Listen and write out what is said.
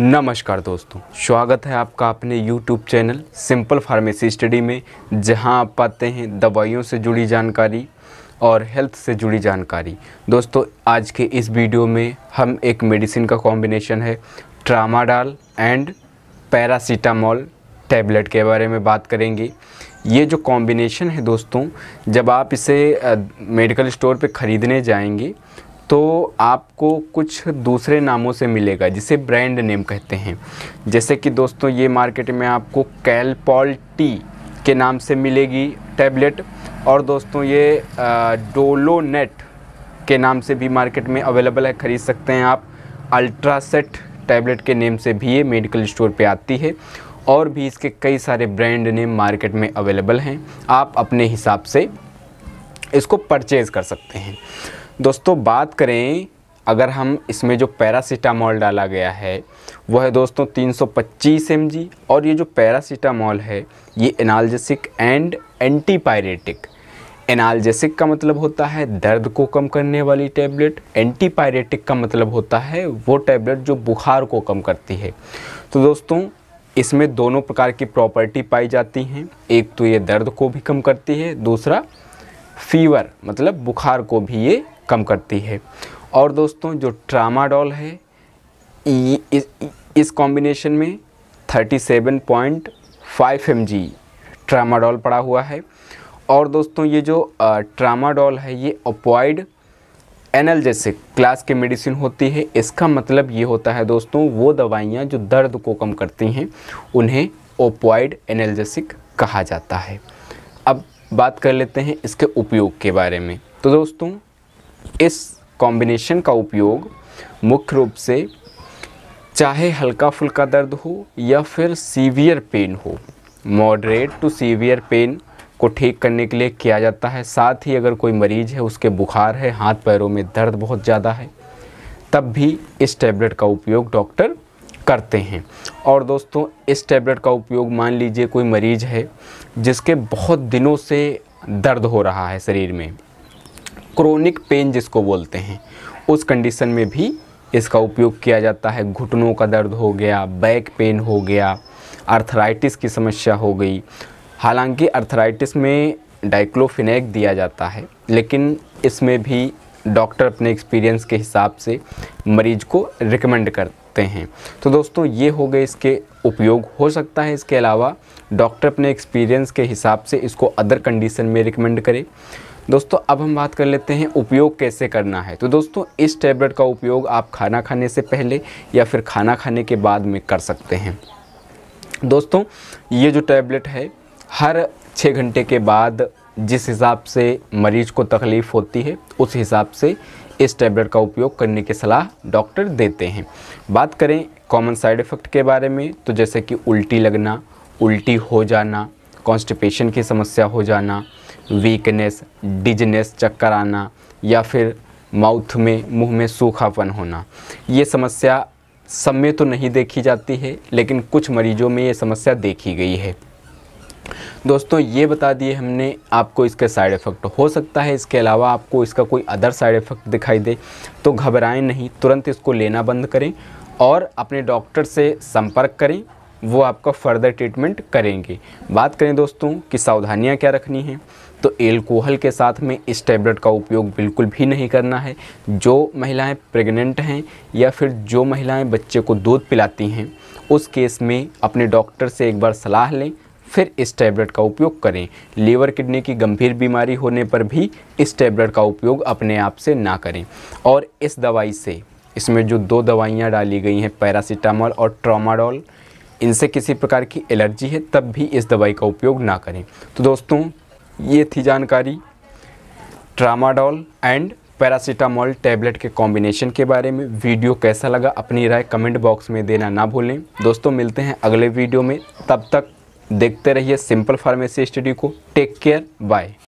नमस्कार दोस्तों स्वागत है आपका अपने YouTube channel simple pharmacy study में जहां आप पाते हैं दवाइयों से जुड़ी जानकारी और हेल्थ से जुड़ी जानकारी दोस्तों आज के इस वीडियो में हम एक मेडिसिन का कॉम्बिनेशन है ट्रामाडाल एंड पैरासीटामोल टैबलेट के बारे में बात करेंगे ये जो कॉम्बिनेशन है दोस्तों जब आप इसे मेडिकल स्टोर पर ख़रीदने जाएंगे तो आपको कुछ दूसरे नामों से मिलेगा जिसे ब्रांड नेम कहते हैं जैसे कि दोस्तों ये मार्केट में आपको कैलपॉल टी के नाम से मिलेगी टैबलेट और दोस्तों ये डोलोनेट के नाम से भी मार्केट में अवेलेबल है ख़रीद सकते हैं आप अल्ट्रासेट टैबलेट के नेम से भी ये मेडिकल स्टोर पे आती है और भी इसके कई सारे ब्रांड नेम मार्केट में अवेलेबल हैं आप अपने हिसाब से इसको परचेज़ कर सकते हैं दोस्तों बात करें अगर हम इसमें जो पैरासीटामॉल डाला गया है वह है दोस्तों 325 सौ और ये जो पैरासीटामॉल है ये एनाल्जेसिक एंड एंटीपायरेटिक एनाल्जेसिक का मतलब होता है दर्द को कम करने वाली टैबलेट एंटीपायरेटिक का मतलब होता है वो टैबलेट जो बुखार को कम करती है तो दोस्तों इसमें दोनों प्रकार की प्रॉपर्टी पाई जाती हैं एक तो ये दर्द को भी कम करती है दूसरा फीवर मतलब बुखार को भी ये कम करती है और दोस्तों जो ट्रामाडॉल है इस, कॉम्बिनेशन में 37.5 पॉइंट ट्रामाडोल पड़ा हुआ है और दोस्तों ये जो ट्रामाडॉल है ये अपॉइड जैसे क्लास के मेडिसिन होती है इसका मतलब ये होता है दोस्तों वो दवाइयाँ जो दर्द को कम करती हैं उन्हें ओपॉइड एनलजेसिक कहा जाता है अब बात कर लेते हैं इसके उपयोग के बारे में तो दोस्तों इस कॉम्बिनेशन का उपयोग मुख्य रूप से चाहे हल्का फुल्का दर्द हो या फिर सीवियर पेन हो मॉडरेट टू सीवियर पेन को ठीक करने के लिए किया जाता है साथ ही अगर कोई मरीज़ है उसके बुखार है हाथ पैरों में दर्द बहुत ज़्यादा है तब भी इस टैबलेट का उपयोग डॉक्टर करते हैं और दोस्तों इस टैबलेट का उपयोग मान लीजिए कोई मरीज़ है जिसके बहुत दिनों से दर्द हो रहा है शरीर में क्रोनिक पेन जिसको बोलते हैं उस कंडीशन में भी इसका उपयोग किया जाता है घुटनों का दर्द हो गया बैक पेन हो गया अर्थराइटिस की समस्या हो गई हालांकि अर्थराइटिस में डाइक्लोफिनेक दिया जाता है लेकिन इसमें भी डॉक्टर अपने एक्सपीरियंस के हिसाब से मरीज को रिकमेंड करते हैं तो दोस्तों ये हो गए इसके उपयोग हो सकता है इसके अलावा डॉक्टर अपने एक्सपीरियंस के हिसाब से इसको अदर कंडीशन में रिकमेंड करें दोस्तों अब हम बात कर लेते हैं उपयोग कैसे करना है तो दोस्तों इस टैबलेट का उपयोग आप खाना खाने से पहले या फिर खाना खाने के बाद में कर सकते हैं दोस्तों ये जो टैबलेट है हर छः घंटे के बाद जिस हिसाब से मरीज को तकलीफ़ होती है उस हिसाब से इस टैबलेट का उपयोग करने की सलाह डॉक्टर देते हैं बात करें कॉमन साइड इफ़ेक्ट के बारे में तो जैसे कि उल्टी लगना उल्टी हो जाना कॉन्स्टिपेशन की समस्या हो जाना वीकनेस डिजनेस चक्कर आना या फिर माउथ में मुंह में सूखापन होना ये समस्या सब में तो नहीं देखी जाती है लेकिन कुछ मरीजों में ये समस्या देखी गई है दोस्तों ये बता दिए हमने आपको इसके साइड इफ़ेक्ट हो सकता है इसके अलावा आपको इसका कोई अदर साइड इफ़ेक्ट दिखाई दे तो घबराएं नहीं तुरंत इसको लेना बंद करें और अपने डॉक्टर से संपर्क करें वो आपका फर्दर ट्रीटमेंट करेंगे बात करें दोस्तों कि सावधानियाँ क्या रखनी हैं तो एल्कोहल के साथ में इस टैबलेट का उपयोग बिल्कुल भी नहीं करना है जो महिलाएं प्रेग्नेंट हैं या फिर जो महिलाएं बच्चे को दूध पिलाती हैं उस केस में अपने डॉक्टर से एक बार सलाह लें फिर इस टैबलेट का उपयोग करें लीवर किडनी की गंभीर बीमारी होने पर भी इस टैबलेट का उपयोग अपने आप से ना करें और इस दवाई से इसमें जो दो दवाइयाँ डाली गई हैं पैरासीटामॉल और ट्रामाडोल इनसे किसी प्रकार की एलर्जी है तब भी इस दवाई का उपयोग ना करें तो दोस्तों ये थी जानकारी ट्रामाडोल एंड पैरासीटामोल टैबलेट के कॉम्बिनेशन के बारे में वीडियो कैसा लगा अपनी राय कमेंट बॉक्स में देना ना भूलें दोस्तों मिलते हैं अगले वीडियो में तब तक देखते रहिए सिंपल फार्मेसी स्टडी को टेक केयर बाय